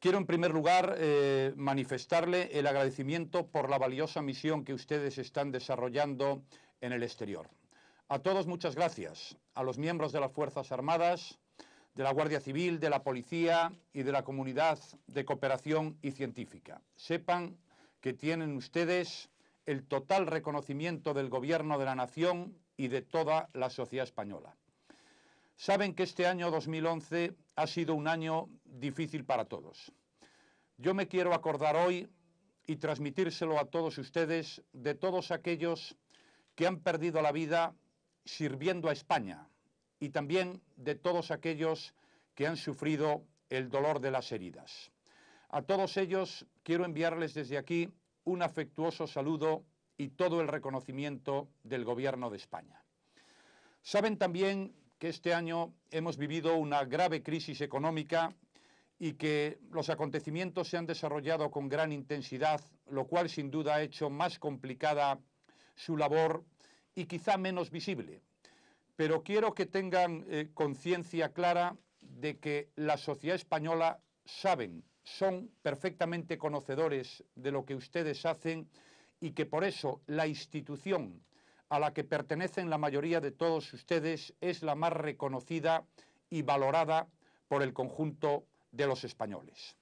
Quiero en primer lugar eh, manifestarle el agradecimiento por la valiosa misión que ustedes están desarrollando en el exterior. A todos muchas gracias, a los miembros de las Fuerzas Armadas, de la Guardia Civil, de la Policía y de la Comunidad de Cooperación y Científica. Sepan que tienen ustedes el total reconocimiento del Gobierno de la Nación y de toda la sociedad española. Saben que este año 2011 ha sido un año difícil para todos. Yo me quiero acordar hoy y transmitírselo a todos ustedes de todos aquellos que han perdido la vida sirviendo a España y también de todos aquellos que han sufrido el dolor de las heridas. A todos ellos quiero enviarles desde aquí un afectuoso saludo y todo el reconocimiento del Gobierno de España. Saben también que este año hemos vivido una grave crisis económica y que los acontecimientos se han desarrollado con gran intensidad, lo cual sin duda ha hecho más complicada su labor y quizá menos visible. Pero quiero que tengan eh, conciencia clara de que la sociedad española saben, son perfectamente conocedores de lo que ustedes hacen y que por eso la institución a la que pertenecen la mayoría de todos ustedes es la más reconocida y valorada por el conjunto de los españoles.